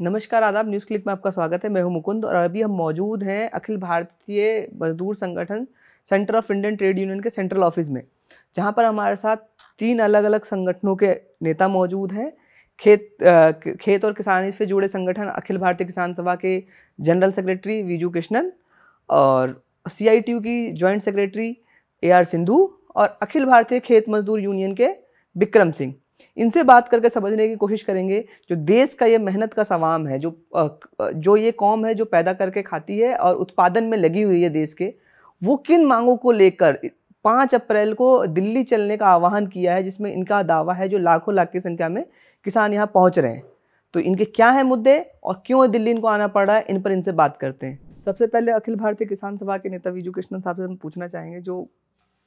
नमस्कार आदाब news click में आपका स्वागत है मैं हूं मुकुंद और अभी हम मौजूद हैं अखिल Bharatiya Mazdoor Sangathan centre of Indian trade union के सेंट्रल ऑफिस में जहां पर हमारे साथ तीन अलग अलग संगठनों के नेता मौजूद हैं खेत आ, खेत और किसानी से जुड़े संगठन अखिल भारतीय किसान सभा के जनरल सेक्रेटरी वीजू कृष्णन और सी की जॉइंट सेक्रेटरी ए सिंधु और अखिल भारतीय खेत मजदूर यूनियन के विक्रम सिंह इनसे बात करके समझने की कोशिश करेंगे जो देश का ये मेहनत का सवाम है जो जो ये कौम है जो पैदा करके खाती है और उत्पादन में लगी हुई है देश के वो किन मांगों को लेकर पाँच अप्रैल को दिल्ली चलने का आह्वान किया है जिसमें इनका दावा है जो लाखों लाख की संख्या में किसान यहाँ पहुँच रहे हैं तो इनके क्या है मुद्दे और क्यों दिल्ली इनको आना पड़ रहा है इन पर इनसे बात करते हैं सबसे पहले अखिल भारतीय किसान सभा के नेता विजू कृष्णन साहब से हम पूछना चाहेंगे जो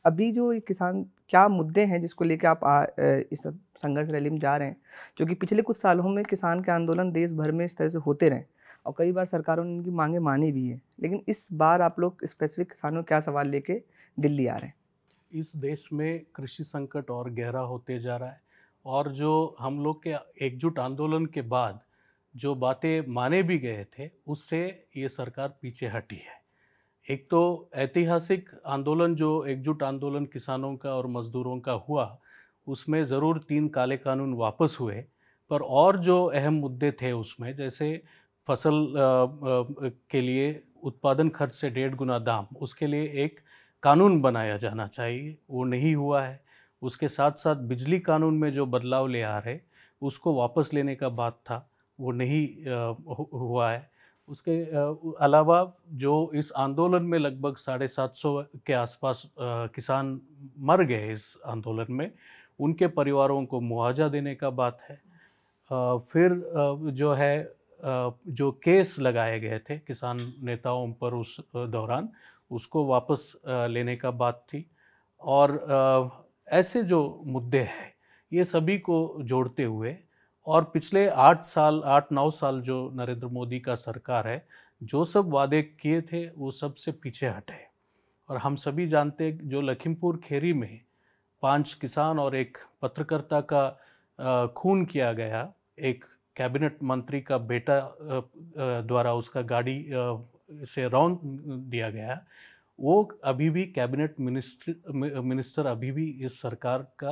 अभी जो किसान क्या मुद्दे हैं जिसको लेके आप आ, इस संघर्ष रैली में जा रहे हैं क्योंकि पिछले कुछ सालों में किसान के आंदोलन देश भर में इस तरह से होते रहे और कई बार सरकारों ने इनकी मांगे मानी भी है लेकिन इस बार आप लोग स्पेसिफिक किसानों क्या सवाल लेके दिल्ली आ रहे हैं इस देश में कृषि संकट और गहरा होते जा रहा है और जो हम लोग के एकजुट आंदोलन के बाद जो बातें माने भी गए थे उससे ये सरकार पीछे हटी है एक तो ऐतिहासिक आंदोलन जो एकजुट आंदोलन किसानों का और मज़दूरों का हुआ उसमें ज़रूर तीन काले कानून वापस हुए पर और जो अहम मुद्दे थे उसमें जैसे फसल आ, आ, के लिए उत्पादन खर्च से डेढ़ गुना दाम उसके लिए एक कानून बनाया जाना चाहिए वो नहीं हुआ है उसके साथ साथ बिजली कानून में जो बदलाव ले आ रहे उसको वापस लेने का बात था वो नहीं आ, हुआ है उसके अलावा जो इस आंदोलन में लगभग साढ़े सात सौ के आसपास किसान मर गए इस आंदोलन में उनके परिवारों को मुआवजा देने का बात है फिर जो है जो केस लगाए गए थे किसान नेताओं पर उस दौरान उसको वापस लेने का बात थी और ऐसे जो मुद्दे हैं ये सभी को जोड़ते हुए और पिछले आठ साल आठ नौ साल जो नरेंद्र मोदी का सरकार है जो सब वादे किए थे वो सब से पीछे हटे और हम सभी जानते जो लखीमपुर खेरी में पांच किसान और एक पत्रकर्ता का खून किया गया एक कैबिनेट मंत्री का बेटा द्वारा उसका गाड़ी से रौन दिया गया वो अभी भी कैबिनेट मिनिस्टर मिनिस्टर अभी भी इस सरकार का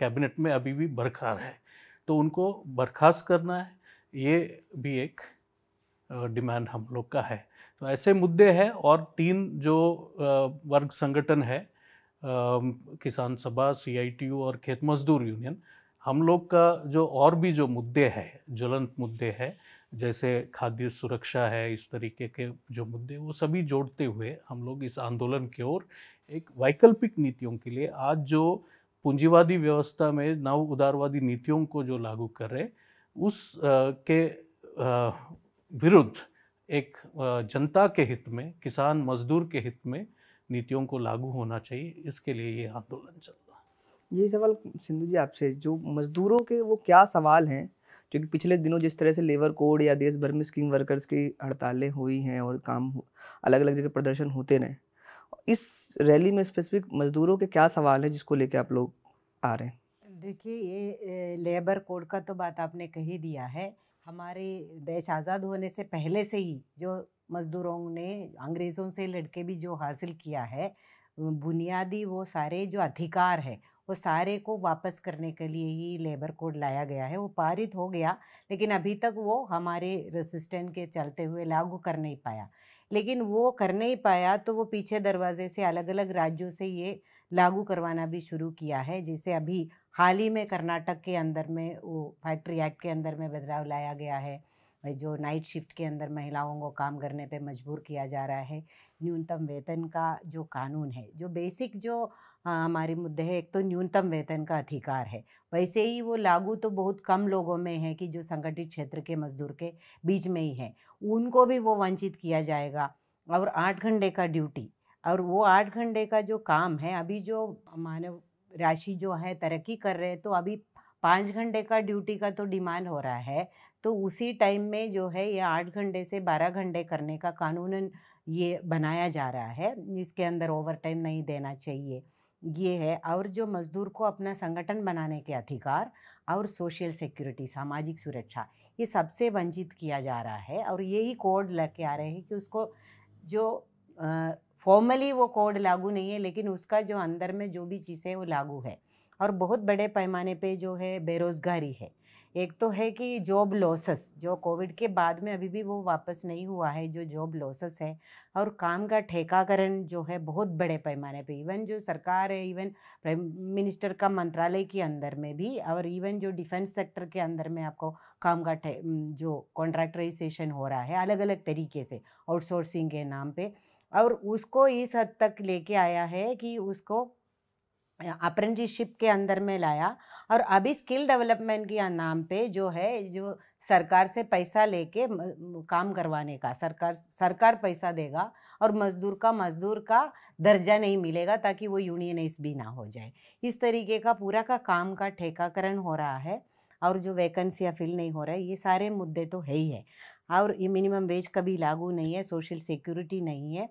कैबिनेट में अभी भी बरकरार है तो उनको बर्खास्त करना है ये भी एक डिमांड हम लोग का है तो ऐसे मुद्दे हैं और तीन जो वर्ग संगठन है किसान सभा सीआईटीयू और खेत मजदूर यूनियन हम लोग का जो और भी जो मुद्दे हैं ज्वलंत मुद्दे हैं जैसे खाद्य सुरक्षा है इस तरीके के जो मुद्दे वो सभी जोड़ते हुए हम लोग इस आंदोलन की ओर एक वैकल्पिक नीतियों के लिए आज जो पूंजीवादी व्यवस्था में नव उदारवादी नीतियों को जो लागू कर रहे उस के विरुद्ध एक जनता के हित में किसान मजदूर के हित में नीतियों को लागू होना चाहिए इसके लिए ये आंदोलन चल रहा है ये सवाल सिंधु जी आपसे जो मजदूरों के वो क्या सवाल हैं क्योंकि पिछले दिनों जिस तरह से लेबर कोड या देश भर में स्कीम वर्कर्स की हड़तालें हुई हैं और काम अलग अलग जगह प्रदर्शन होते रहे इस रैली में स्पेसिफिक मजदूरों के क्या सवाल है जिसको लेके आप लोग आ रहे हैं देखिए ये लेबर कोड का तो बात आपने कही दिया है हमारे देश आज़ाद होने से पहले से ही जो मज़दूरों ने अंग्रेज़ों से लड़के भी जो हासिल किया है बुनियादी वो सारे जो अधिकार है वो सारे को वापस करने के लिए ही लेबर कोड लाया गया है वो पारित हो गया लेकिन अभी तक वो हमारे रेसिस्टेंट के चलते हुए लागू कर नहीं पाया लेकिन वो कर नहीं पाया तो वो पीछे दरवाजे से अलग अलग राज्यों से ये लागू करवाना भी शुरू किया है जिसे अभी हाल ही में कर्नाटक के अंदर में वो फैक्ट्री एक्ट के अंदर में बदलाव लाया गया है भाई जो नाइट शिफ्ट के अंदर महिलाओं को काम करने पे मजबूर किया जा रहा है न्यूनतम वेतन का जो कानून है जो बेसिक जो हमारे मुद्दे है एक तो न्यूनतम वेतन का अधिकार है वैसे ही वो लागू तो बहुत कम लोगों में है कि जो संगठित क्षेत्र के मजदूर के बीच में ही है उनको भी वो वंचित किया जाएगा और आठ घंटे का ड्यूटी और वो आठ घंटे का जो काम है अभी जो मानव राशि जो है तरक्की कर रहे हैं तो अभी पाँच घंटे का ड्यूटी का तो डिमांड हो रहा है तो उसी टाइम में जो है ये आठ घंटे से बारह घंटे करने का कानून ये बनाया जा रहा है इसके अंदर ओवर टाइम नहीं देना चाहिए ये है और जो मज़दूर को अपना संगठन बनाने के अधिकार और सोशल सिक्योरिटी सामाजिक सुरक्षा ये सबसे वंचित किया जा रहा है और यही कोड लेके आ रहे हैं कि उसको जो फॉर्मली वो कोड लागू नहीं है लेकिन उसका जो अंदर में जो भी चीज़ें वो लागू है और बहुत बड़े पैमाने पे जो है बेरोज़गारी है एक तो है कि जॉब लॉसेस जो कोविड के बाद में अभी भी वो वापस नहीं हुआ है जो जॉब लॉसेस है और काम का ठेकाकरण जो है बहुत बड़े पैमाने पे इवन जो सरकार है इवन प्राइम मिनिस्टर का मंत्रालय के अंदर में भी और इवन जो डिफेंस सेक्टर के अंदर में आपको काम का जो कॉन्ट्रैक्टराइजेशन हो रहा है अलग अलग तरीके से आउटसोर्सिंग के नाम पर और उसको इस हद तक लेके आया है कि उसको अप्रेंटिसशिप के अंदर में लाया और अभी स्किल डेवलपमेंट के नाम पे जो है जो सरकार से पैसा लेके काम करवाने का सरकार सरकार पैसा देगा और मजदूर का मजदूर का दर्जा नहीं मिलेगा ताकि वो यूनियनाइज भी ना हो जाए इस तरीके का पूरा का काम का ठेकाकरण हो रहा है और जो वैकेंसियाँ फिल नहीं हो रहा है ये सारे मुद्दे तो है ही है और ये मिनिमम वेज कभी लागू नहीं है सोशल सिक्योरिटी नहीं है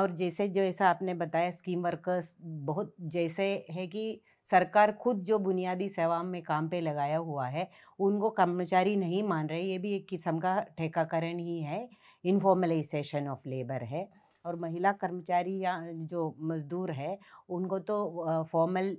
और जैसे जैसा आपने बताया स्कीम वर्कर्स बहुत जैसे है कि सरकार खुद जो बुनियादी सेवाओं में काम पे लगाया हुआ है उनको कर्मचारी नहीं मान रहे ये भी एक किस्म का ठेकाकरण ही है इनफॉर्मलाइजेशन ऑफ लेबर है और महिला कर्मचारी या जो मज़दूर है उनको तो फॉर्मल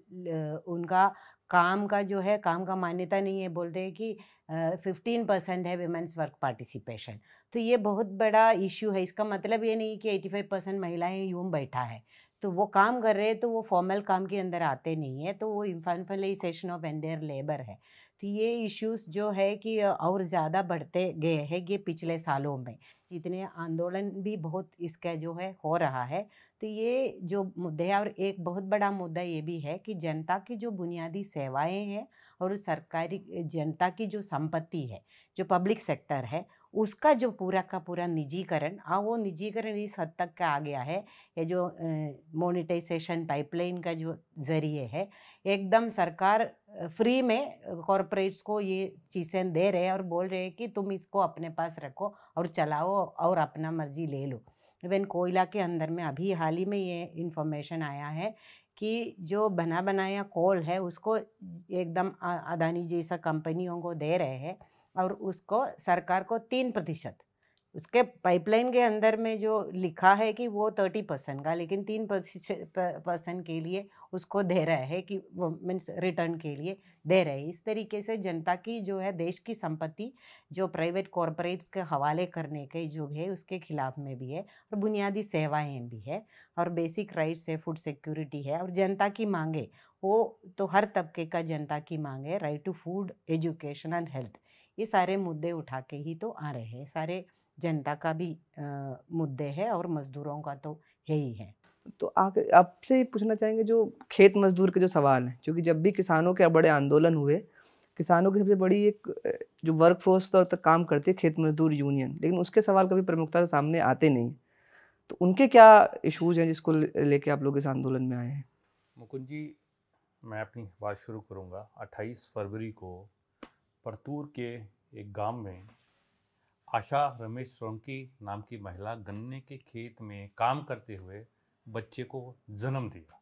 उनका काम का जो है काम का मान्यता नहीं है बोल रहे हैं कि फिफ्टीन परसेंट है वेमेंस वर्क पार्टिसिपेशन तो ये बहुत बड़ा इश्यू है इसका मतलब ये नहीं कि एटी फाइव परसेंट महिलाएँ यूँ बैठा है तो वो काम कर रहे हैं तो वो फॉर्मल काम के अंदर आते नहीं है तो वो इन्फानफलाइजेशन ऑफ एंडेयर लेबर है तो ये इश्यूज जो है कि और ज़्यादा बढ़ते गए हैं ये पिछले सालों में जितने आंदोलन भी बहुत इसका जो है हो रहा है तो ये जो मुद्दे है और एक बहुत बड़ा मुद्दा ये भी है कि जनता की जो बुनियादी सेवाएं हैं और सरकारी जनता की जो संपत्ति है जो पब्लिक सेक्टर है उसका जो पूरा का पूरा निजीकरण और हाँ, वो निजीकरण इस हद तक का आ गया है ये जो मोनिटाइजेशन पाइपलाइन का जो ज़रिए है एकदम सरकार फ्री में कॉरपोरेट्स को ये चीज़ें दे रहे हैं और बोल रहे हैं कि तुम इसको अपने पास रखो और चलाओ और अपना मर्जी ले लो इवन कोयला के अंदर में अभी हाल ही में ये इंफॉर्मेशन आया है कि जो बना बनाया कोल है उसको एकदम अदानी जैसा कंपनियों को दे रहे हैं और उसको सरकार को तीन प्रतिशत उसके पाइपलाइन के अंदर में जो लिखा है कि वो थर्टी परसेंट का लेकिन तीन परसेंट के लिए उसको दे रहा है कि मीन्स रिटर्न के लिए दे रहे हैं इस तरीके से जनता की जो है देश की संपत्ति जो प्राइवेट कॉरपोरेट्स के हवाले करने के जो है उसके खिलाफ में भी है और बुनियादी सेवाएं भी है और बेसिक राइट्स है फूड सिक्योरिटी है और जनता की मांगे वो तो हर तबके का जनता की मांग है right to food education and health ये सारे मुद्दे उठा के ही तो आ रहे हैं सारे जनता का भी आ, मुद्दे है और मजदूरों का तो है ही है तो आगे आपसे पूछना चाहेंगे जो खेत मजदूर के जो सवाल हैं क्योंकि जब भी किसानों के बड़े आंदोलन हुए किसानों की सबसे बड़ी एक जो वर्क फोर्स तौर तक काम करती है खेत मजदूर यूनियन लेकिन उसके सवाल कभी प्रमुखता से सामने आते नहीं तो उनके क्या इश्यूज हैं जिसको लेके आप लोग इस आंदोलन में आए हैं मुकुंद जी मैं अपनी बात शुरू करूंगा 28 फरवरी को परतूर के एक गांव में आशा रमेश सोंकी नाम की महिला गन्ने के खेत में काम करते हुए बच्चे को जन्म दिया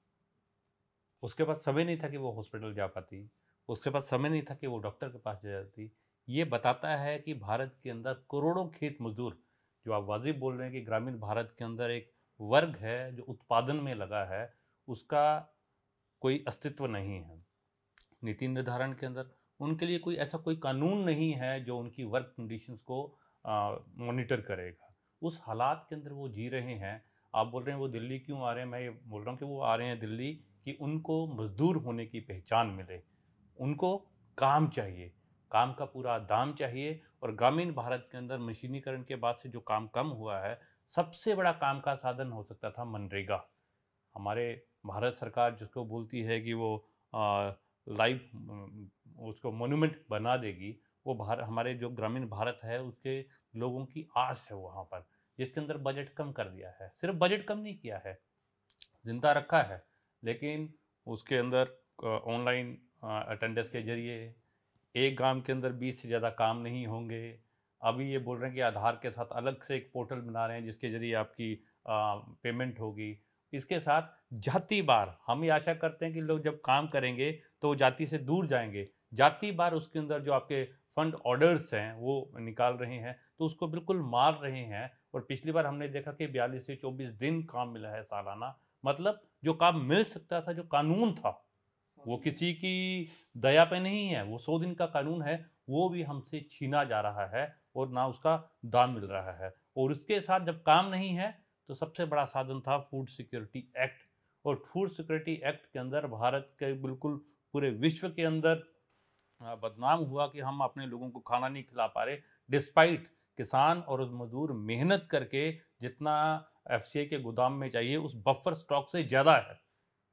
उसके पास समय नहीं था कि वो हॉस्पिटल जा पाती उसके पास समय नहीं था कि वो डॉक्टर के पास जा जाती ये बताता है कि भारत के अंदर करोड़ों खेत मजदूर जो आप वाजिब बोल रहे हैं कि ग्रामीण भारत के अंदर एक वर्ग है जो उत्पादन में लगा है उसका कोई अस्तित्व नहीं है नीति निर्धारण के अंदर उनके लिए कोई ऐसा कोई कानून नहीं है जो उनकी वर्क कंडीशंस को मॉनिटर करेगा उस हालात के अंदर वो जी रहे हैं आप बोल रहे हैं वो दिल्ली क्यों आ रहे हैं मैं ये बोल रहा हूँ कि वो आ रहे हैं दिल्ली कि उनको मज़दूर होने की पहचान मिले उनको काम चाहिए काम का पूरा दाम चाहिए और ग्रामीण भारत के अंदर मशीनीकरण के बाद से जो काम कम हुआ है सबसे बड़ा काम का साधन हो सकता था मनरेगा हमारे भारत सरकार जिसको बोलती है कि वो आ, लाइव उसको मोन्यूमेंट बना देगी वो भारत हमारे जो ग्रामीण भारत है उसके लोगों की आस है वहाँ पर जिसके अंदर बजट कम कर दिया है सिर्फ बजट कम नहीं किया है जिंदा रखा है लेकिन उसके अंदर ऑनलाइन अटेंडेंस के जरिए एक गांव के अंदर बीस से ज़्यादा काम नहीं होंगे अभी ये बोल रहे हैं कि आधार के साथ अलग से एक पोर्टल बना रहे हैं जिसके ज़रिए आपकी आ, पेमेंट होगी इसके साथ जाति बार हम ये आशा करते हैं कि लोग जब काम करेंगे तो जाति से दूर जाएंगे जाति बार उसके अंदर जो आपके फंड ऑर्डर्स हैं वो निकाल रहे हैं तो उसको बिल्कुल मार रहे हैं और पिछली बार हमने देखा कि बयालीस से चौबीस दिन काम मिला है सालाना मतलब जो काम मिल सकता था जो कानून था वो किसी की दया पे नहीं है वो सौ दिन का कानून है वो भी हमसे छीना जा रहा है और ना उसका दाम मिल रहा है और उसके साथ जब काम नहीं है तो सबसे बड़ा साधन था फूड सिक्योरिटी एक्ट और फूड सिक्योरिटी एक्ट के अंदर भारत के बिल्कुल पूरे विश्व के अंदर बदनाम हुआ कि हम अपने लोगों को खाना नहीं खिला पा रहे डिस्पाइट किसान और मजदूर मेहनत करके जितना एफ के गोदाम में चाहिए उस बफर स्टॉक से ज़्यादा है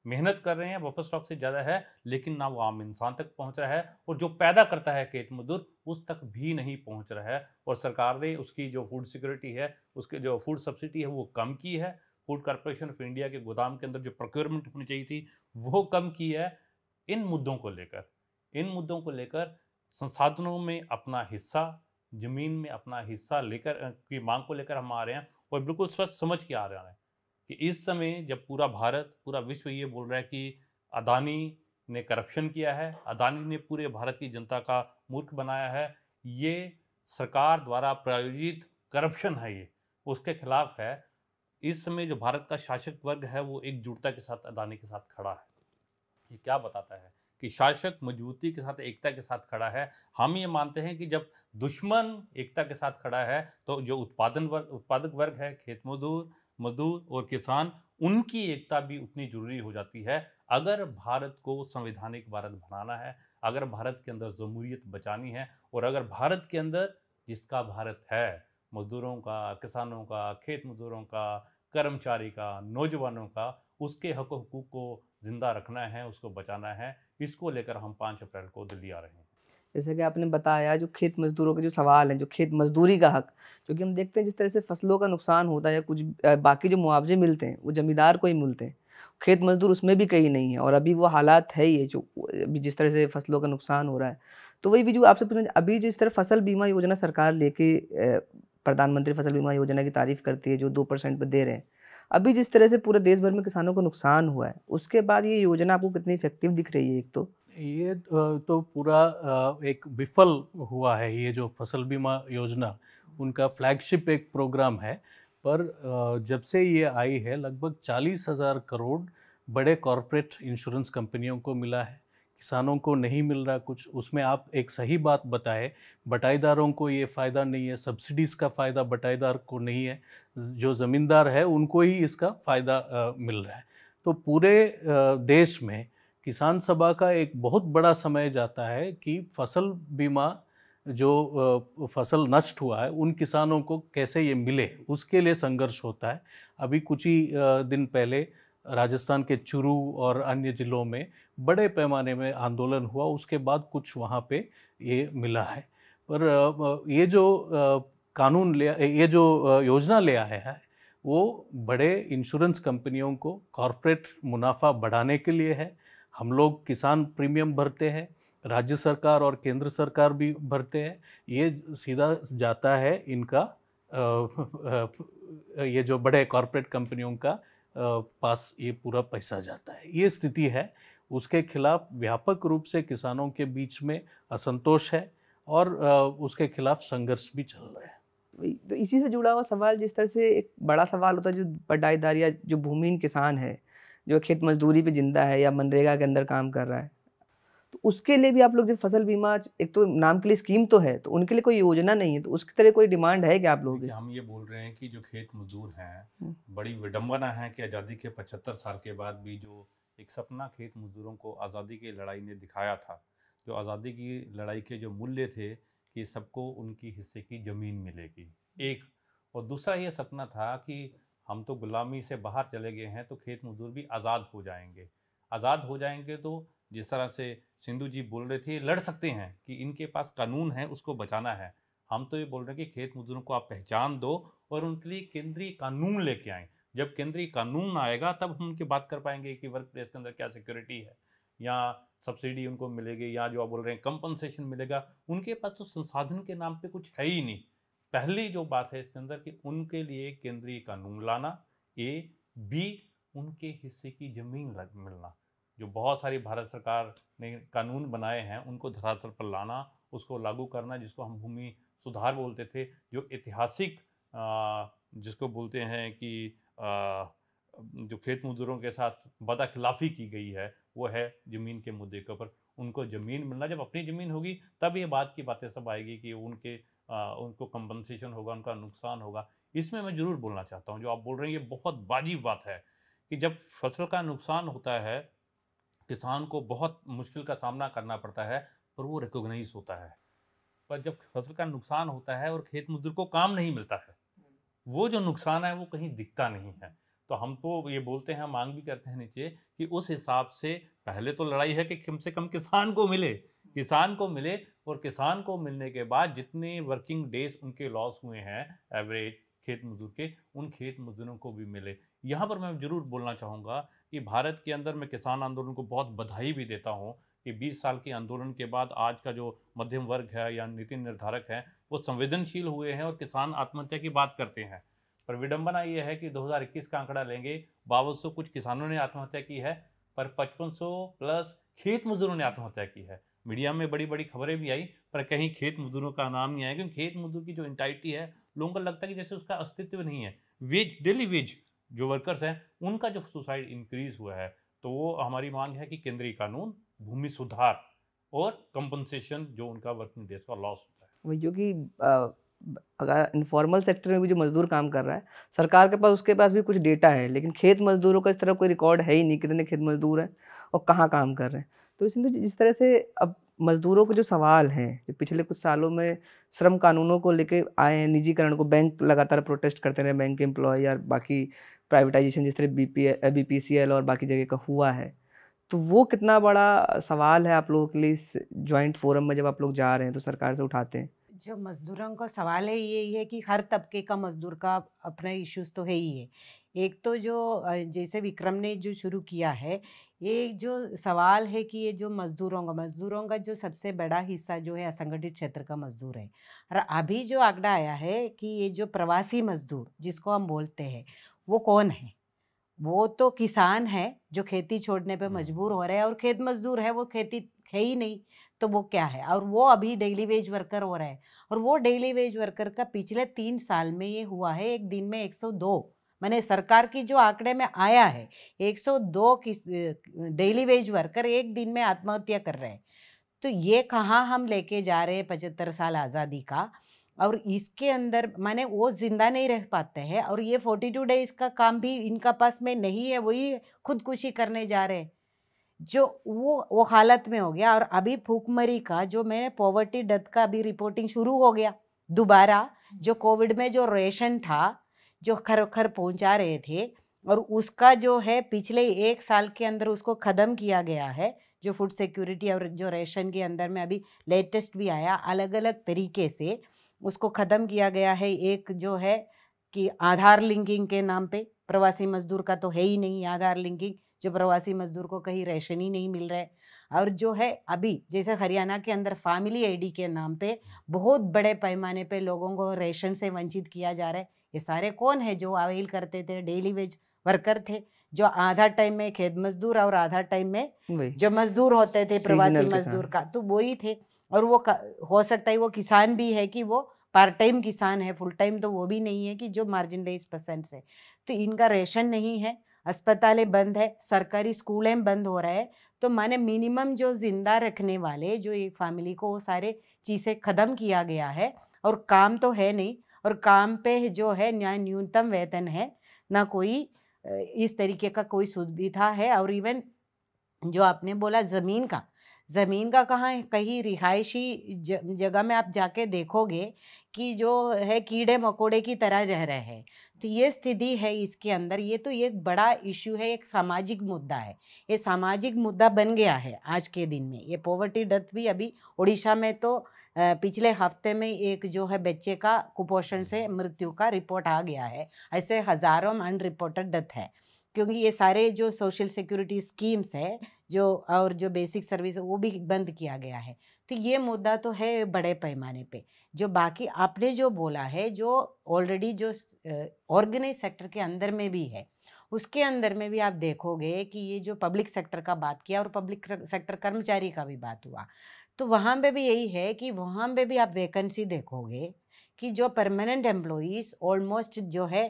मेहनत कर रहे हैं बफर स्टॉक से ज़्यादा है लेकिन ना वो आम इंसान तक पहुंच रहा है और जो पैदा करता है खेत मजदूर उस तक भी नहीं पहुंच रहा है और सरकार ने उसकी जो फूड सिक्योरिटी है उसके जो फूड सब्सिडी है वो कम की है फूड कॉरपोरेशन ऑफ इंडिया के गोदाम के अंदर जो प्रोक्योरमेंट होनी चाहिए थी वो कम की है इन मुद्दों को लेकर इन मुद्दों को लेकर संसाधनों में अपना हिस्सा ज़मीन में अपना हिस्सा लेकर की मांग को लेकर हम आ रहे हैं और बिल्कुल स्वस्थ समझ के आ रहे हैं कि इस समय जब पूरा भारत पूरा विश्व ये बोल रहा है कि अदानी ने करप्शन किया है अदानी ने पूरे भारत की जनता का मूर्ख बनाया है ये सरकार द्वारा प्रायोजित करप्शन है ये उसके खिलाफ है इस समय जो भारत का शासक वर्ग है वो एकजुटता के साथ अदानी के साथ खड़ा है ये क्या बताता है कि शासक मजबूती के साथ एकता के साथ खड़ा है हम ये मानते हैं कि जब दुश्मन एकता के साथ खड़ा है तो जो उत्पादन वर्ग उत्पादक वर्ग है खेत मजदूर मजदूर और किसान उनकी एकता भी उतनी जरूरी हो जाती है अगर भारत को संवैधानिक भारत बनाना है अगर भारत के अंदर जमहूरियत बचानी है और अगर भारत के अंदर जिसका भारत है मजदूरों का किसानों का खेत मजदूरों का कर्मचारी का नौजवानों का उसके हक हकूक को ज़िंदा रखना है उसको बचाना है इसको लेकर हम पाँच अप्रैल को दिल्ली आ रहे हैं जैसे कि आपने बताया जो खेत मजदूरों के जो सवाल हैं जो खेत मजदूरी का हक क्योंकि हम देखते हैं जिस तरह से फसलों का नुकसान होता है या कुछ बाकी जो मुआवजे मिलते हैं वो जमींदार को ही मिलते हैं खेत मजदूर उसमें भी कहीं नहीं है और अभी वो हालात है ही है जो अभी जिस तरह से फसलों का नुकसान हो रहा है तो वही भी जो आपसे पूछना अभी जिस तरह फसल बीमा योजना सरकार लेके प्रधानमंत्री फसल बीमा योजना की तारीफ करती है जो दो परसेंट पर दे रहे हैं अभी जिस तरह से पूरे देश भर में किसानों को नुकसान हुआ है उसके बाद ये योजना आपको कितनी इफेक्टिव दिख रही है एक तो ये तो पूरा एक विफल हुआ है ये जो फसल बीमा योजना उनका फ्लैगशिप एक प्रोग्राम है पर जब से ये आई है लगभग चालीस हज़ार करोड़ बड़े कॉरपोरेट इंश्योरेंस कंपनियों को मिला है किसानों को नहीं मिल रहा कुछ उसमें आप एक सही बात बताए बटाईदारों को ये फ़ायदा नहीं है सब्सिडीज़ का फ़ायदा बटाईदार को नहीं है जो ज़मींदार है उनको ही इसका फ़ायदा मिल रहा है तो पूरे देश में किसान सभा का एक बहुत बड़ा समय जाता है कि फसल बीमा जो फसल नष्ट हुआ है उन किसानों को कैसे ये मिले उसके लिए संघर्ष होता है अभी कुछ ही दिन पहले राजस्थान के चुरू और अन्य ज़िलों में बड़े पैमाने में आंदोलन हुआ उसके बाद कुछ वहाँ पे ये मिला है पर ये जो कानून ले ये जो योजना ले आया है वो बड़े इंश्योरेंस कंपनियों को कॉरपोरेट मुनाफा बढ़ाने के लिए है हम लोग किसान प्रीमियम भरते हैं राज्य सरकार और केंद्र सरकार भी भरते हैं ये सीधा जाता है इनका ये जो बड़े कॉरपोरेट कंपनियों का पास ये पूरा पैसा जाता है ये स्थिति है उसके खिलाफ व्यापक रूप से किसानों के बीच में असंतोष है और उसके खिलाफ संघर्ष भी चल रहा है तो इसी से जुड़ा हुआ सवाल जिस तरह से एक बड़ा सवाल होता है जो पटाईदार या जो भूमिहीन किसान है जो खेत मजदूरी पे जिंदा है या मनरेगा के अंदर काम कर रहा है तो उसके लिए भी आप लोग जब फसल बीमा एक तो नाम के लिए स्कीम तो है तो उनके लिए कोई योजना नहीं है तो उसकी तरह कोई डिमांड है क्या आप लोग हम ये बोल रहे हैं कि जो खेत मजदूर हैं हम्म। बड़ी विडम्बना है कि आज़ादी के पचहत्तर साल के बाद भी जो एक सपना खेत मजदूरों को आज़ादी की लड़ाई ने दिखाया था जो आज़ादी की लड़ाई के जो मूल्य थे कि सबको उनकी हिस्से की ज़मीन मिलेगी एक और दूसरा ये सपना था कि हम तो गुलामी से बाहर चले गए हैं तो खेत मजदूर भी आज़ाद हो जाएंगे आज़ाद हो जाएंगे तो जिस तरह से सिंधु जी बोल रहे थे लड़ सकते हैं कि इनके पास कानून है उसको बचाना है हम तो ये बोल रहे हैं कि खेत मजदूरों को आप पहचान दो और उनके लिए केंद्रीय कानून लेके आएँ जब केंद्रीय कानून आएगा तब हम उनकी बात कर पाएंगे कि वर्क प्लेस के अंदर क्या सिक्योरिटी है या सब्सिडी उनको मिलेगी या जो आप बोल रहे हैं कंपनसेशन मिलेगा उनके पास तो संसाधन के नाम पे कुछ है ही नहीं पहली जो बात है इसके अंदर कि उनके लिए केंद्रीय कानून लाना ए बी उनके हिस्से की ज़मीन मिलना जो बहुत सारी भारत सरकार ने कानून बनाए हैं उनको धरातल पर लाना उसको लागू करना जिसको हम भूमि सुधार बोलते थे जो ऐतिहासिक जिसको बोलते हैं कि जो खेत मजदूरों के साथ बदाखिलाफ़ी की गई है वो है ज़मीन के मुद्दे के ऊपर उनको ज़मीन मिलना जब अपनी ज़मीन होगी तब ये बात की बातें सब आएगी कि उनके आ, उनको कंपनसेशन होगा उनका नुकसान होगा इसमें मैं ज़रूर बोलना चाहता हूँ जो आप बोल रहे हैं ये बहुत वाजिब बात है कि जब फसल का नुकसान होता है किसान को बहुत मुश्किल का सामना करना पड़ता है पर वो रिकोगनाइज होता है पर जब फसल का नुकसान होता है और खेत मजदूर को काम नहीं मिलता है वो जो नुकसान है वो कहीं दिखता नहीं है तो हम तो ये बोलते हैं मांग भी करते हैं नीचे कि उस हिसाब से पहले तो लड़ाई है कि कम से कम किसान को मिले किसान को मिले और किसान को मिलने के बाद जितने वर्किंग डेज उनके लॉस हुए हैं एवरेज खेत मजदूर के उन खेत मजदूरों को भी मिले यहाँ पर मैं ज़रूर बोलना चाहूँगा कि भारत के अंदर मैं किसान आंदोलन को बहुत बधाई भी देता हूँ कि 20 साल के आंदोलन के बाद आज का जो मध्यम वर्ग है या नीति निर्धारक है वो संवेदनशील हुए हैं और किसान आत्महत्या की बात करते हैं पर विडंबना यह है कि 2021 का आंकड़ा लेंगे बावन कुछ किसानों ने आत्महत्या की है पर 5500 प्लस खेत मजदूरों ने आत्महत्या की है मीडिया में बड़ी बड़ी खबरें भी आई पर कहीं खेत मजदूरों का नाम नहीं आया क्योंकि खेत मजदूर की जो इंटाइटी है लोगों को लगता है कि जैसे उसका अस्तित्व नहीं है वेज डेली वेज जो वर्कर्स हैं उनका जो सुसाइड इंक्रीज हुआ है तो वो हमारी मांग है कि केंद्रीय कानून भूमि सुधार और कंपनसेशन जो उनका वर्किंग डेज का लॉस होता है वही जो कि अगर इनफॉर्मल सेक्टर में भी जो मजदूर काम कर रहा है सरकार के पास उसके पास भी कुछ डेटा है लेकिन खेत मजदूरों का इस तरह कोई रिकॉर्ड है ही नहीं कितने खेत मजदूर हैं और कहाँ काम कर रहे हैं तो इसमें जिस तरह से अब मजदूरों के जो सवाल हैं जो पिछले कुछ सालों में श्रम कानूनों को लेके आए हैं निजीकरण को बैंक लगातार प्रोटेस्ट करते रहे बैंक के एम्प्लॉय या बाकी प्राइवेटाइजेशन जिस तरह बी पी बी और बाकी जगह का हुआ है तो वो कितना बड़ा सवाल है आप लोगों के लिए इस ज्वाइंट फोरम में जब आप लोग जा रहे हैं तो सरकार से उठाते हैं जो मजदूरों का सवाल है ये है कि हर तबके का मजदूर का अपना इश्यूज तो है ही है एक तो जो जैसे विक्रम ने जो शुरू किया है ये जो सवाल है कि ये जो मज़दूरों का मज़दूरों का जो सबसे बड़ा हिस्सा जो है असंगठित क्षेत्र का मज़दूर है और अभी जो आंकड़ा आया है कि ये जो प्रवासी मज़दूर जिसको हम बोलते हैं वो कौन है वो तो किसान है जो खेती छोड़ने पे हाँ। मजबूर हो रहे हैं और खेत मजदूर है वो खेती है ही नहीं तो वो क्या है और वो अभी डेली वेज वर्कर हो रहा है और वो डेली वेज वर्कर का पिछले तीन साल में ये हुआ है एक दिन में दो मैंने सरकार की जो आंकड़े में आया है 102 किस डेली वेज वर्कर एक दिन में आत्महत्या कर रहे हैं तो ये कहाँ हम लेके जा रहे हैं पचहत्तर साल आज़ादी का और इसके अंदर माने वो ज़िंदा नहीं रह पाते हैं और ये फोर्टी टू डेज का काम भी इनका पास में नहीं है वही खुदकुशी करने जा रहे हैं जो वो वो हालत में हो गया और अभी भूखमरी का जो मैंने पॉवर्टी डेथ का अभी रिपोर्टिंग शुरू हो गया दोबारा जो कोविड में जो रेशन था जो घर घर पहुँचा रहे थे और उसका जो है पिछले एक साल के अंदर उसको ख़त्म किया गया है जो फूड सिक्योरिटी और जो रेशन के अंदर में अभी लेटेस्ट भी आया अलग अलग तरीके से उसको ख़त्म किया गया है एक जो है कि आधार लिंकिंग के नाम पे प्रवासी मजदूर का तो है ही नहीं आधार लिंकिंग जो प्रवासी मजदूर को कहीं रेशन ही नहीं मिल रहा है और जो है अभी जैसे हरियाणा के अंदर फैमिली आईडी के नाम पे बहुत बड़े पैमाने पे लोगों को रेशन से वंचित किया जा रहा है ये सारे कौन है जो आवेल करते थे डेली वेज वर्कर थे जो आधा टाइम में खेत मजदूर और आधा टाइम में जो मजदूर होते थे प्रवासी मजदूर का तो वो ही थे और वो हो सकता है वो किसान भी है कि वो पार्ट टाइम किसान है फुल टाइम तो वो भी नहीं है कि जो मार्जिन मार्जिनलाइज परसेंट है तो इनका रेशन नहीं है अस्पतालें बंद है सरकारी स्कूलें बंद हो रहे हैं तो माने मिनिमम जो जिंदा रखने वाले जो एक फैमिली को वो सारे चीज़ें ख़त्म किया गया है और काम तो है नहीं और काम पे जो है न्याय न्यूनतम वेतन है ना कोई इस तरीके का कोई सुविधा है और इवन जो आपने बोला ज़मीन का ज़मीन का कहाँ कहीं रिहायशी जगह में आप जाके देखोगे कि जो है कीड़े मकोड़े की तरह रह रहे हैं तो ये स्थिति है इसके अंदर ये तो एक बड़ा इश्यू है एक सामाजिक मुद्दा है ये सामाजिक मुद्दा बन गया है आज के दिन में ये पॉवर्टी डेथ भी अभी उड़ीसा में तो पिछले हफ्ते में एक जो है बच्चे का कुपोषण से मृत्यु का रिपोर्ट आ गया है ऐसे हज़ारों अनरिपोर्टेड डेथ है क्योंकि ये सारे जो सोशल सिक्योरिटी स्कीम्स है जो और जो बेसिक सर्विस है वो भी बंद किया गया है तो ये मुद्दा तो है बड़े पैमाने पे जो बाकी आपने जो बोला है जो ऑलरेडी जो ऑर्गेनाइज सेक्टर के अंदर में भी है उसके अंदर में भी आप देखोगे कि ये जो पब्लिक सेक्टर का बात किया और पब्लिक सेक्टर कर्मचारी का भी बात हुआ तो वहाँ पे भी यही है कि वहाँ पे भी आप वैकेंसी देखोगे कि जो परमानेंट एम्प्लॉयज़ ऑलमोस्ट जो है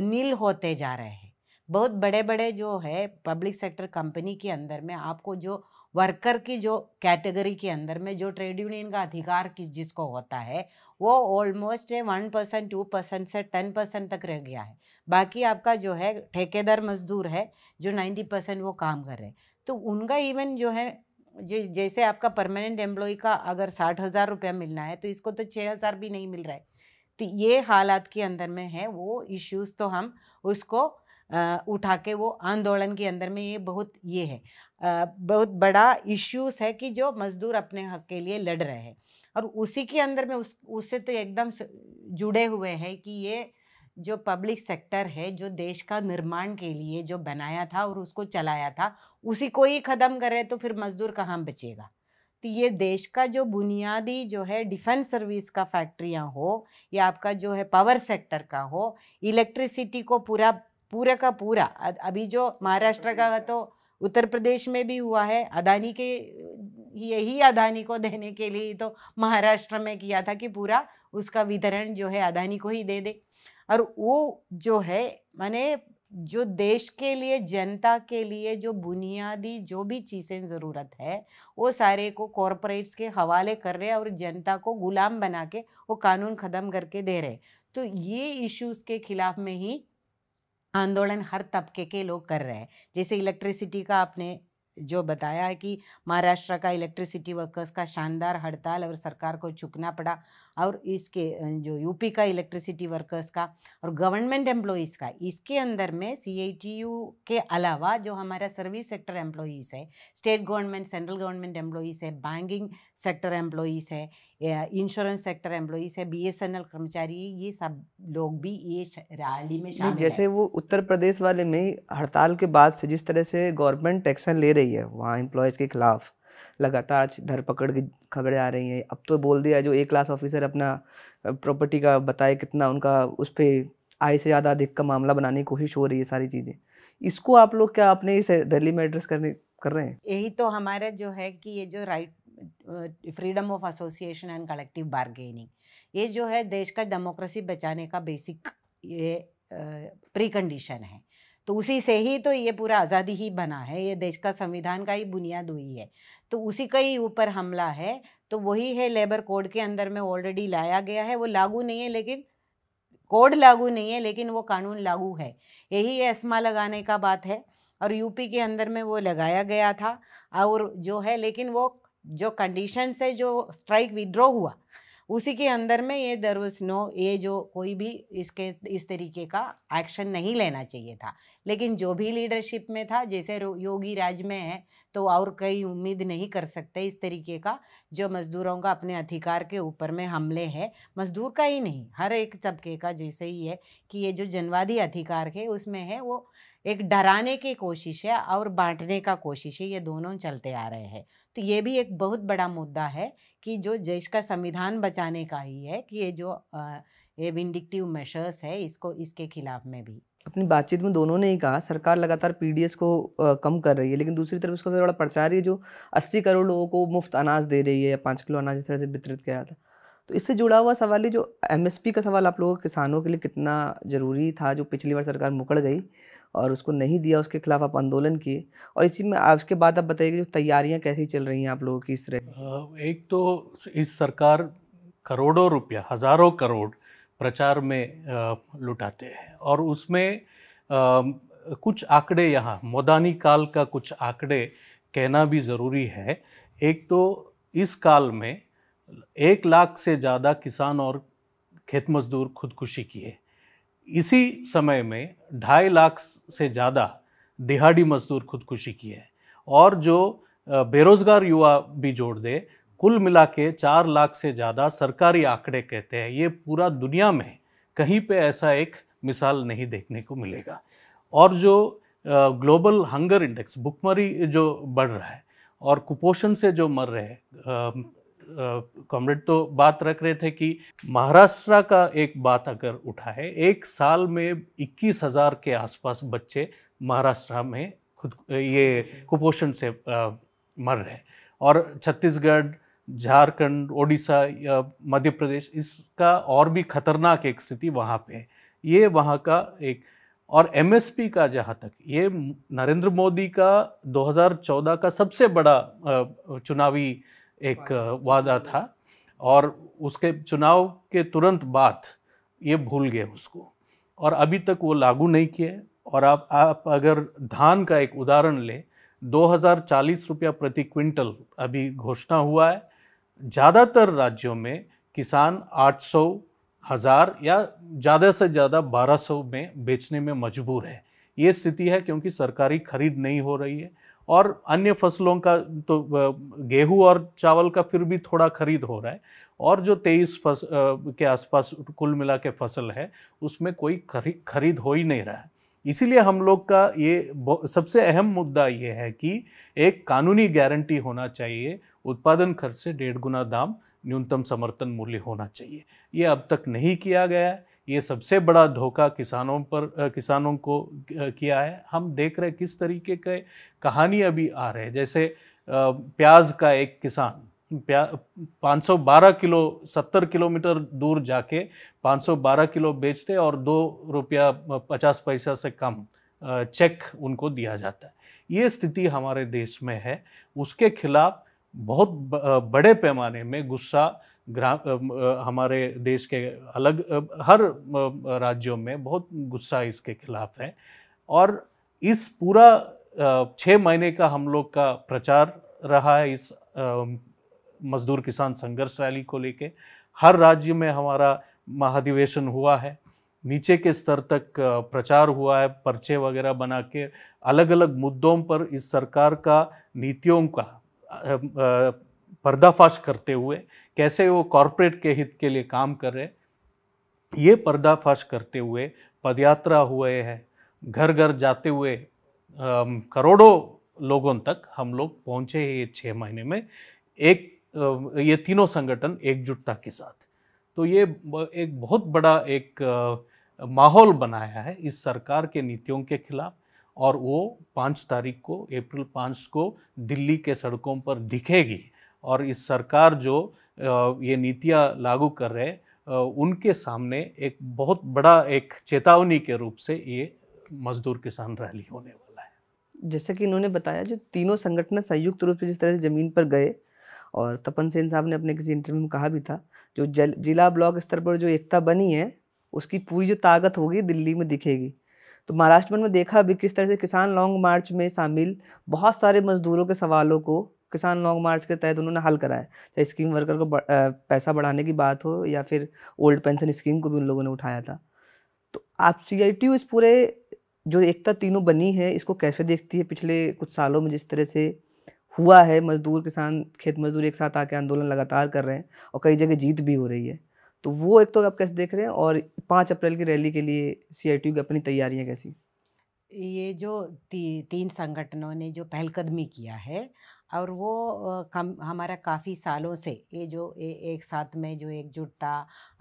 नील होते जा रहे हैं बहुत बड़े बड़े जो है पब्लिक सेक्टर कंपनी के अंदर में आपको जो वर्कर की जो कैटेगरी के अंदर में जो ट्रेड यूनियन का अधिकार किस जिसको होता है वो almost one percent two percent से टेन परसेंट तक रह गया है बाकी आपका जो है ठेकेदार मजदूर है जो नाइन्टी परसेंट वो काम कर रहे हैं तो उनका इवन जो है जैसे आपका परमानेंट एम्प्लॉय का अगर साठ हज़ार रुपया मिलना है तो इसको तो छः हज़ार भी नहीं मिल रहा है तो ये हालात के अंदर में है वो इश्यूज़ तो हम उसको उठा के वो आंदोलन के अंदर में ये बहुत ये है बहुत बड़ा इश्यूज है कि जो मजदूर अपने हक के लिए लड़ रहे हैं और उसी के अंदर में उस उससे तो एकदम जुड़े हुए हैं कि ये जो पब्लिक सेक्टर है जो देश का निर्माण के लिए जो बनाया था और उसको चलाया था उसी को ही ख़त्म कर रहे तो फिर मजदूर कहाँ बचेगा तो ये देश का जो बुनियादी जो है डिफेंस सर्विस का फैक्ट्रियाँ हो या आपका जो है पावर सेक्टर का हो इलेक्ट्रिसिटी को पूरा पूरा का पूरा अभी जो महाराष्ट्र का तो उत्तर प्रदेश में भी हुआ है अदानी के यही अदानी को देने के लिए तो महाराष्ट्र में किया था कि पूरा उसका वितरण जो है अदानी को ही दे दे और वो जो है माने जो देश के लिए जनता के लिए जो बुनियादी जो भी चीज़ें ज़रूरत है वो सारे को कॉरपोरेट्स के हवाले कर रहे और जनता को गुलाम बना के वो कानून ख़त्म करके दे रहे तो ये इश्यूज़ के खिलाफ में ही आंदोलन हर तबके के लोग कर रहे हैं जैसे इलेक्ट्रिसिटी का आपने जो बताया है कि महाराष्ट्र का इलेक्ट्रिसिटी वर्कर्स का शानदार हड़ताल और सरकार को झुकना पड़ा और इसके जो यूपी का इलेक्ट्रिसिटी वर्कर्स का और गवर्नमेंट एम्प्लॉयज़ का इसके अंदर में सी के अलावा जो हमारा सर्विस सेक्टर एम्प्लॉयज़ है state government central government employees है बैंकिंग सेक्टर एम्प्लॉयज़ है इंश्योरेंस सेक्टर एम्प्लॉयज़ है एल कर्मचारी ये सब लोग भी ये रैली में शामिल जैसे वो उत्तर प्रदेश वाले में हड़ताल के बाद से जिस तरह से गवर्नमेंट एक्शन ले रही है वहाँ एम्प्लॉयज़ के खिलाफ लगातार धरपकड़ की खबरें आ रही हैं अब तो बोल दिया जो ए क्लास ऑफिसर अपना प्रॉपर्टी का बताए कितना उनका उस पर आय से ज़्यादा अधिक का मामला बनाने की कोशिश हो रही है सारी चीज़ें इसको आप लोग क्या अपने इस दिल्ली में एड्रेस करने कर रहे हैं यही तो हमारा जो है कि ये जो right freedom of association and collective bargaining ये जो है देश का डेमोक्रेसी बचाने का बेसिक ये प्री कंडीशन है तो उसी से ही तो ये पूरा आज़ादी ही बना है ये देश का संविधान का ही बुनियाद हुई है तो उसी का ही ऊपर हमला है तो वही है लेबर कोड के अंदर में ऑलरेडी लाया गया है वो लागू नहीं है लेकिन कोड लागू नहीं है लेकिन वो कानून लागू है यही एस्मा लगाने का बात है और यूपी के अंदर में वो लगाया गया था और जो है लेकिन वो जो कंडीशन से जो स्ट्राइक विड्रॉ हुआ उसी के अंदर में ये दर वॉज नो ये जो कोई भी इसके इस तरीके का एक्शन नहीं लेना चाहिए था लेकिन जो भी लीडरशिप में था जैसे योगी राज में है तो और कई उम्मीद नहीं कर सकते इस तरीके का जो मजदूरों का अपने अधिकार के ऊपर में हमले है मजदूर का ही नहीं हर एक तबके का जैसे ही है कि ये जो जनवादी अधिकार है उसमें है वो एक डराने की कोशिश है और बांटने का कोशिश है ये दोनों चलते आ रहे हैं तो ये भी एक बहुत बड़ा मुद्दा है कि जो देश का संविधान बचाने का ही है कि ये जो ये विंडिक्टिव मेशर्स है इसको इसके खिलाफ में भी अपनी बातचीत में दोनों ने ही कहा सरकार लगातार पीडीएस को आ, कम कर रही है लेकिन दूसरी तरफ उसका बड़ा प्रचार है जो अस्सी करोड़ लोगों को मुफ्त अनाज दे रही है या पाँच किलो अनाज इस तरह से वितरित किया था तो इससे जुड़ा हुआ सवाल है जो एमएसपी का सवाल आप लोगों किसानों के लिए कितना ज़रूरी था जो पिछली बार सरकार मुकड़ गई और उसको नहीं दिया उसके खिलाफ आप आंदोलन किए और इसी में उसके बाद आप बताइए जो तैयारियां कैसी चल रही हैं आप लोगों की इस तरह एक तो इस सरकार करोड़ों रुपया हज़ारों करोड़ प्रचार में लुटाते हैं और उसमें कुछ आंकड़े यहाँ मौदानी काल का कुछ आंकड़े कहना भी ज़रूरी है एक तो इस काल में एक लाख से ज़्यादा किसान और खेत मजदूर खुदकुशी किए इसी समय में ढाई लाख से ज़्यादा दिहाड़ी मजदूर खुदकुशी की है और जो बेरोज़गार युवा भी जोड़ दे कुल मिला के चार लाख से ज़्यादा सरकारी आंकड़े कहते हैं ये पूरा दुनिया में कहीं पे ऐसा एक मिसाल नहीं देखने को मिलेगा और जो ग्लोबल हंगर इंडेक्स भुखमरी जो बढ़ रहा है और कुपोषण से जो मर रहे कॉमरेड तो बात रख रहे थे कि महाराष्ट्र का एक बात अगर उठा है एक साल में इक्कीस हज़ार के आसपास बच्चे महाराष्ट्र में खुद ये कुपोषण से मर रहे हैं और छत्तीसगढ़ झारखंड ओडिशा या मध्य प्रदेश इसका और भी खतरनाक एक स्थिति वहाँ पे है ये वहाँ का एक और एमएसपी का जहाँ तक ये नरेंद्र मोदी का 2014 का सबसे बड़ा चुनावी एक वादा था और उसके चुनाव के तुरंत बाद ये भूल गए उसको और अभी तक वो लागू नहीं किए और आप आप अगर धान का एक उदाहरण लें दो हज़ार चालीस रुपया प्रति क्विंटल अभी घोषणा हुआ है ज़्यादातर राज्यों में किसान आठ सौ हज़ार या ज़्यादा से ज़्यादा बारह सौ में बेचने में मजबूर है ये स्थिति है क्योंकि सरकारी खरीद नहीं हो रही है और अन्य फसलों का तो गेहूं और चावल का फिर भी थोड़ा खरीद हो रहा है और जो तेईस फस के आसपास कुल मिला के फसल है उसमें कोई खरी खरीद हो ही नहीं रहा है इसीलिए हम लोग का ये सबसे अहम मुद्दा ये है कि एक कानूनी गारंटी होना चाहिए उत्पादन खर्च से डेढ़ गुना दाम न्यूनतम समर्थन मूल्य होना चाहिए ये अब तक नहीं किया गया है ये सबसे बड़ा धोखा किसानों पर किसानों को किया है हम देख रहे किस तरीके के कहानी अभी आ रहे हैं जैसे प्याज का एक किसान प्या 512 किलो 70 किलोमीटर दूर जाके 512 किलो बेचते और दो रुपया पचास पैसा से कम चेक उनको दिया जाता है ये स्थिति हमारे देश में है उसके खिलाफ बहुत बड़े पैमाने में गुस्सा हमारे देश के अलग हर राज्यों में बहुत गुस्सा इसके खिलाफ है और इस पूरा छः महीने का हम लोग का प्रचार रहा है इस मजदूर किसान संघर्ष रैली को लेके हर राज्य में हमारा महाधिवेशन हुआ है नीचे के स्तर तक प्रचार हुआ है पर्चे वगैरह बना के अलग अलग मुद्दों पर इस सरकार का नीतियों का पर्दाफाश करते हुए कैसे वो कॉरपोरेट के हित के लिए काम कर रहे ये पर्दाफाश करते हुए पदयात्रा हुए हैं घर घर जाते हुए करोड़ों लोगों तक हम लोग पहुँचे ये छः महीने में एक ये तीनों संगठन एकजुटता के साथ तो ये एक बहुत बड़ा एक माहौल बनाया है इस सरकार के नीतियों के खिलाफ और वो पाँच तारीख को अप्रैल पाँच को दिल्ली के सड़कों पर दिखेगी और इस सरकार जो ये नीतियाँ लागू कर रहे उनके सामने एक बहुत बड़ा एक चेतावनी के रूप से ये मजदूर किसान रैली होने वाला है जैसे कि इन्होंने बताया जो तीनों संगठन संयुक्त रूप से जिस तरह से ज़मीन पर गए और तपन सेन साहब ने अपने किसी इंटरव्यू में कहा भी था जो जल जिला ब्लॉक स्तर पर जो एकता बनी है उसकी पूरी जो ताकत होगी दिल्ली में दिखेगी तो महाराष्ट्र में देखा भी किस तरह से किसान लॉन्ग मार्च में शामिल बहुत सारे मजदूरों के सवालों को किसान लॉन्ग मार्च के तहत उन्होंने हल कराया चाहे स्कीम वर्कर को पैसा बढ़ाने की बात हो या फिर ओल्ड पेंशन स्कीम को भी उन लोगों ने उठाया था तो आप सी इस पूरे जो एकता तीनों बनी है इसको कैसे देखती है पिछले कुछ सालों में जिस तरह से हुआ है मजदूर किसान खेत मजदूर एक साथ आके आंदोलन लगातार कर रहे हैं और कई जगह जीत भी हो रही है तो वो एक तो आप कैसे देख रहे हैं और पाँच अप्रैल की रैली के लिए सी की अपनी तैयारियाँ कैसी ये जो ती, तीन संगठनों ने जो पहलकदमी किया है और वो कम हमारा काफ़ी सालों से ये जो ए, एक साथ में जो एकजुटता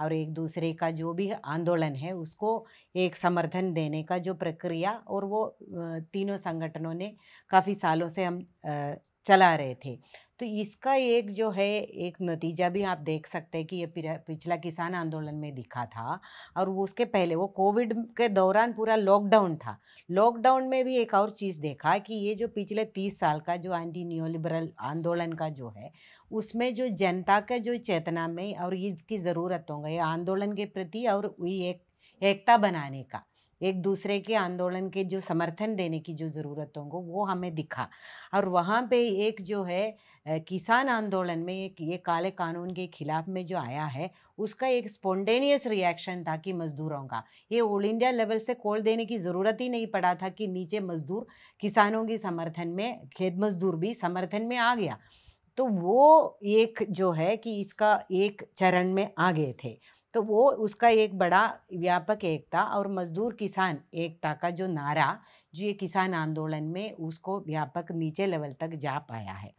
और एक दूसरे का जो भी आंदोलन है उसको एक समर्थन देने का जो प्रक्रिया और वो तीनों संगठनों ने काफ़ी सालों से हम चला रहे थे तो इसका एक जो है एक नतीजा भी आप देख सकते हैं कि ये पिछला किसान आंदोलन में दिखा था और वो उसके पहले वो कोविड के दौरान पूरा लॉकडाउन था लॉकडाउन में भी एक और चीज़ देखा कि ये जो पिछले तीस साल का जो एंटी न्योलिबरल आंदोलन का जो है उसमें जो जनता का जो चेतना में और इसकी ज़रूरत होगा ये आंदोलन के प्रति और एक एकता बनाने का एक दूसरे के आंदोलन के जो समर्थन देने की जो ज़रूरत होंगे वो हमें दिखा और वहाँ पे एक जो है किसान आंदोलन में एक ये काले कानून के खिलाफ में जो आया है उसका एक स्पॉन्टेनियस रिएक्शन था कि मज़दूरों का ये ऑल इंडिया लेवल से कॉल देने की ज़रूरत ही नहीं पड़ा था कि नीचे मज़दूर किसानों के समर्थन में खेत मज़दूर भी समर्थन में आ गया तो वो एक जो है कि इसका एक चरण में आ गए थे तो वो उसका एक बड़ा व्यापक एकता और मजदूर किसान एकता का जो नारा जो ये किसान आंदोलन में उसको व्यापक नीचे लेवल तक जा पाया है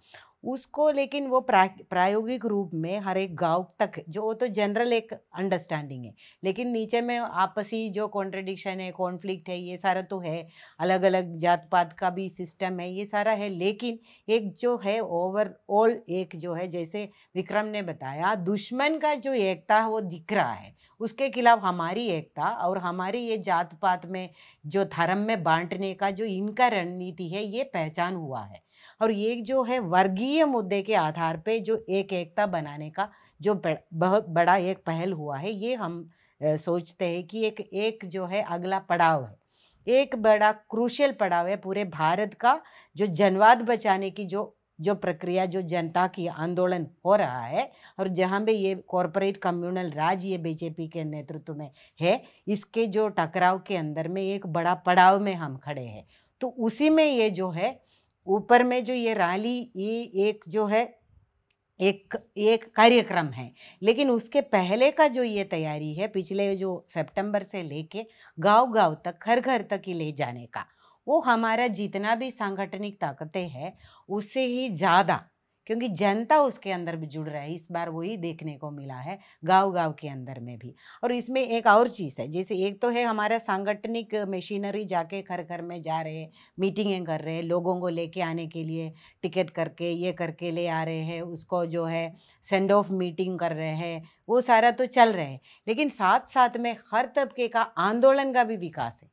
उसको लेकिन वो प्रा प्रायोगिक रूप में हर एक गांव तक जो वो तो जनरल एक अंडरस्टैंडिंग है लेकिन नीचे में आपसी जो कॉन्ट्रडिक्शन है कॉन्फ्लिक्ट है ये सारा तो है अलग अलग जात पात का भी सिस्टम है ये सारा है लेकिन एक जो है ओवरऑल एक जो है जैसे विक्रम ने बताया दुश्मन का जो एकता है वो दिख रहा है उसके खिलाफ हमारी एकता और हमारी ये जात पात में जो धर्म में बांटने का जो इनका रणनीति है ये पहचान हुआ है और ये जो है वर्गीय मुद्दे के आधार पे जो एक एकता बनाने का जो बहुत बड़ा एक पहल हुआ है ये हम सोचते हैं कि एक एक जो है अगला पड़ाव है एक बड़ा क्रूशल पड़ाव है पूरे भारत का जो जनवाद बचाने की जो जो प्रक्रिया जो जनता की आंदोलन हो रहा है और जहाँ पे ये कॉरपोरेट कम्युनल राज ये बीजेपी के नेतृत्व में है इसके जो टकराव के अंदर में एक बड़ा पड़ाव में हम खड़े हैं तो उसी में ये जो है ऊपर में जो ये रैली ये एक जो है एक एक कार्यक्रम है लेकिन उसके पहले का जो ये तैयारी है पिछले जो सितंबर से लेके गांव गांव तक घर घर तक ही ले जाने का वो हमारा जितना भी सांगठनिक ताकतें हैं उससे ही ज़्यादा क्योंकि जनता उसके अंदर भी जुड़ रहा है इस बार वही देखने को मिला है गांव गांव के अंदर में भी और इसमें एक और चीज़ है जैसे एक तो है हमारा सांगठनिक मशीनरी जाके घर घर में जा रहे हैं मीटिंगें कर रहे हैं लोगों को लेके आने के लिए टिकट करके ये करके ले आ रहे हैं उसको जो है सेंड ऑफ मीटिंग कर रहे हैं वो सारा तो चल रहे हैं लेकिन साथ साथ में हर तबके का आंदोलन का भी विकास है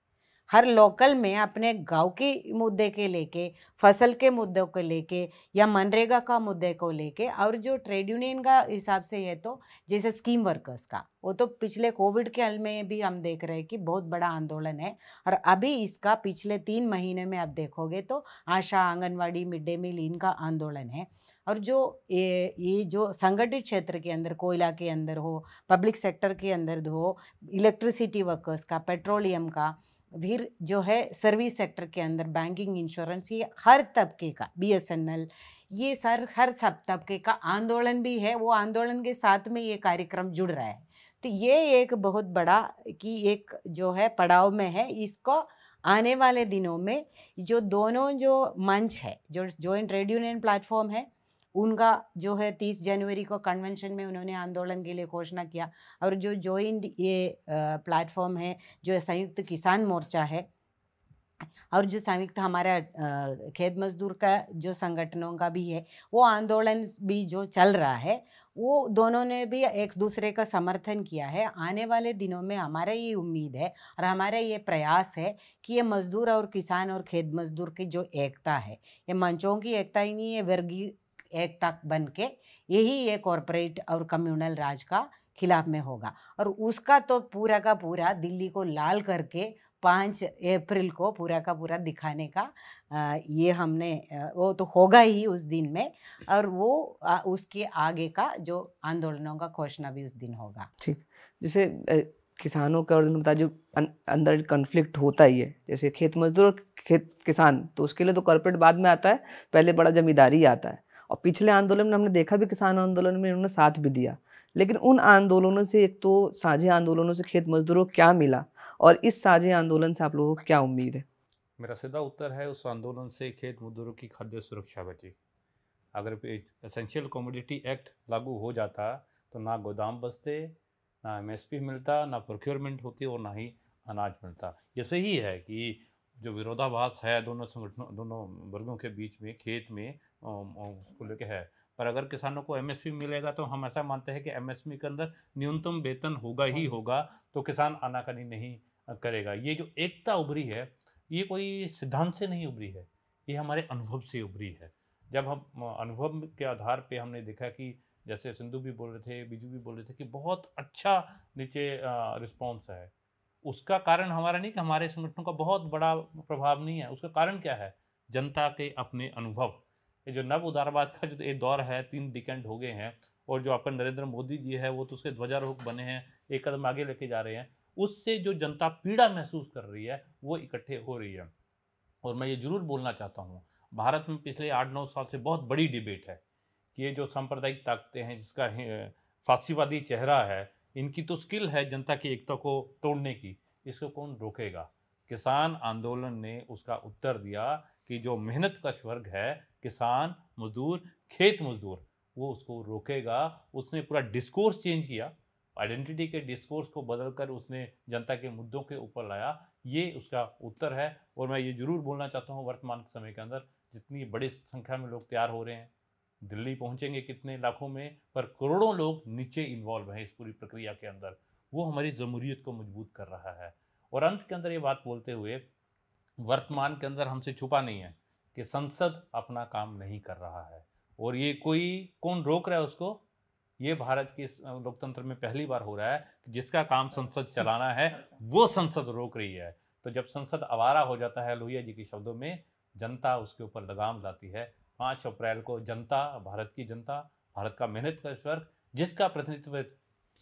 हर लोकल में अपने गांव के मुद्दे के लेके फसल के मुद्दों को लेके या मनरेगा का मुद्दे को लेके और जो ट्रेड यूनियन का हिसाब से है तो जैसे स्कीम वर्कर्स का वो तो पिछले कोविड के हल में भी हम देख रहे हैं कि बहुत बड़ा आंदोलन है और अभी इसका पिछले तीन महीने में आप देखोगे तो ASHA anganwadi mid day meal इनका आंदोलन है और जो ये ये जो संगठित क्षेत्र के अंदर कोयला के अंदर हो पब्लिक सेक्टर के अंदर हो इलेक्ट्रिसिटी वर्कर्स का पेट्रोलियम का भी जो है सर्विस सेक्टर के अंदर बैंकिंग इंश्योरेंस ये हर तबके का एल ये सर हर सब तबके का आंदोलन भी है वो आंदोलन के साथ में ये कार्यक्रम जुड़ रहा है तो ये एक बहुत बड़ा कि एक जो है पड़ाव में है इसको आने वाले दिनों में जो दोनों जो मंच है जो जॉइंट ट्रेड यूनियन प्लेटफॉर्म है उनका जो है तीस जनवरी को कन्वेंशन में उन्होंने आंदोलन के लिए घोषणा किया और जो जॉइंट ये प्लेटफॉर्म है जो संयुक्त किसान मोर्चा है और जो संयुक्त हमारा खेत मजदूर का जो संगठनों का भी है वो आंदोलन भी जो चल रहा है वो दोनों ने भी एक दूसरे का समर्थन किया है आने वाले दिनों में हमारा ये उम्मीद है और हमारा ये प्रयास है कि ये मजदूर और किसान और खेत मजदूर की जो एकता है ये मंचों की एकता ही नहीं है वर्गीय एक तक बन के यही ये कॉरपोरेट और कम्युनल राज का खिलाफ में होगा और उसका तो पूरा का पूरा दिल्ली को लाल करके पाँच अप्रैल को पूरा का पूरा दिखाने का ये हमने वो तो होगा ही उस दिन में और वो उसके आगे का जो आंदोलनों का घोषणा भी उस दिन होगा ठीक जैसे किसानों का और बता जो अंदर कन्फ्लिक्ट होता ही है जैसे खेत मजदूर और खेत किसान तो उसके लिए तो कॉर्पोरेट बाद में आता है पहले बड़ा जमींदारी आता है और पिछले आंदोलन में हमने देखा भी किसान आंदोलन में उन्होंने साथ भी दिया लेकिन उन आंदोलनों से एक तो साझे आंदोलनों से खेत मजदूरों को क्या मिला और इस साझे आंदोलन से आप लोगों को क्या उम्मीद है मेरा सीधा उत्तर है उस आंदोलन से खेत मजदूरों की खाद्य सुरक्षा बची अगर एसेंशियल कॉमोडिटी एक्ट लागू हो जाता तो ना गोदाम बसते ना एमएसपी मिलता ना प्रोक्योरमेंट होती और ना ही अनाज मिलता ये सही है कि जो विरोधाभास है दोनों संगठनों दोनों वर्गों के बीच में खेत में उसको लेके है पर अगर किसानों को एमएसपी मिलेगा तो हम ऐसा मानते हैं कि एमएसपी के अंदर न्यूनतम वेतन होगा ही हाँ। होगा तो किसान आनाकानी नहीं करेगा ये जो एकता उभरी है ये कोई सिद्धांत से नहीं उभरी है ये हमारे अनुभव से उभरी है जब हम अनुभव के आधार पे हमने देखा कि जैसे सिंधु भी बोल रहे थे बिजू भी बोल रहे थे कि बहुत अच्छा नीचे रिस्पॉन्स है उसका कारण हमारा नहीं कि हमारे संगठनों का बहुत बड़ा प्रभाव नहीं है उसका कारण क्या है जनता के अपने अनुभव ये जो नव उदारवाद का जो ये दौर है तीन डिकेंड हो गए हैं और जो आपका नरेंद्र मोदी जी है वो तो उसके ध्वजारोहक बने हैं एक कदम आगे लेके जा रहे हैं उससे जो जनता पीड़ा महसूस कर रही है वो इकट्ठे हो रही है और मैं ये ज़रूर बोलना चाहता हूँ भारत में पिछले आठ नौ साल से बहुत बड़ी डिबेट है कि ये जो सांप्रदायिक ताकतें हैं जिसका फांसीवादी चेहरा है इनकी तो स्किल है जनता की एकता को तोड़ने की इसको कौन रोकेगा किसान आंदोलन ने उसका उत्तर दिया कि जो मेहनत कश वर्ग है किसान मजदूर खेत मजदूर वो उसको रोकेगा उसने पूरा डिस्कोर्स चेंज किया आइडेंटिटी के डिस्कोर्स को बदल कर उसने जनता के मुद्दों के ऊपर लाया ये उसका उत्तर है और मैं ये जरूर बोलना चाहता हूँ वर्तमान समय के अंदर जितनी बड़ी संख्या में लोग तैयार हो रहे हैं दिल्ली पहुंचेंगे कितने लाखों में पर करोड़ों लोग नीचे इन्वॉल्व हैं इस पूरी प्रक्रिया के अंदर वो हमारी जमहूरीत को मजबूत कर रहा है और अंत के अंदर ये बात बोलते हुए वर्तमान के अंदर हमसे छुपा नहीं है कि संसद अपना काम नहीं कर रहा है और ये कोई कौन रोक रहा है उसको ये भारत के लोकतंत्र में पहली बार हो रहा है कि जिसका काम संसद चलाना है वो संसद रोक रही है तो जब संसद आवारा हो जाता है लोहिया जी के शब्दों में जनता उसके ऊपर लगाम लाती है पाँच अप्रैल को जनता भारत की जनता भारत का मेहनत का स्वर्ग जिसका प्रतिनिधित्व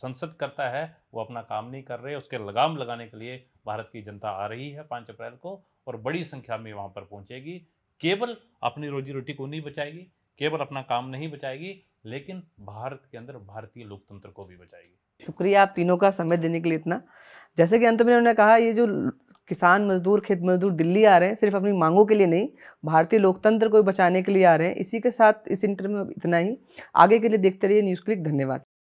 संसद करता है वो अपना काम नहीं कर रहे उसके लगाम लगाने के लिए भारत की जनता आ रही है पाँच अप्रैल को और बड़ी संख्या में वहाँ पर पहुँचेगी केवल अपनी रोजी रोटी को नहीं बचाएगी केवल अपना काम नहीं बचाएगी लेकिन भारत के अंदर भारतीय लोकतंत्र को भी बचाएगी शुक्रिया आप तीनों का समय देने के लिए इतना जैसे कि अंत में उन्होंने कहा ये जो किसान मजदूर खेत मजदूर दिल्ली आ रहे हैं सिर्फ अपनी मांगों के लिए नहीं भारतीय लोकतंत्र को बचाने के लिए आ रहे हैं इसी के साथ इस इंटरव्यू में इतना ही आगे के लिए देखते रहिए न्यूज़ क्लिक धन्यवाद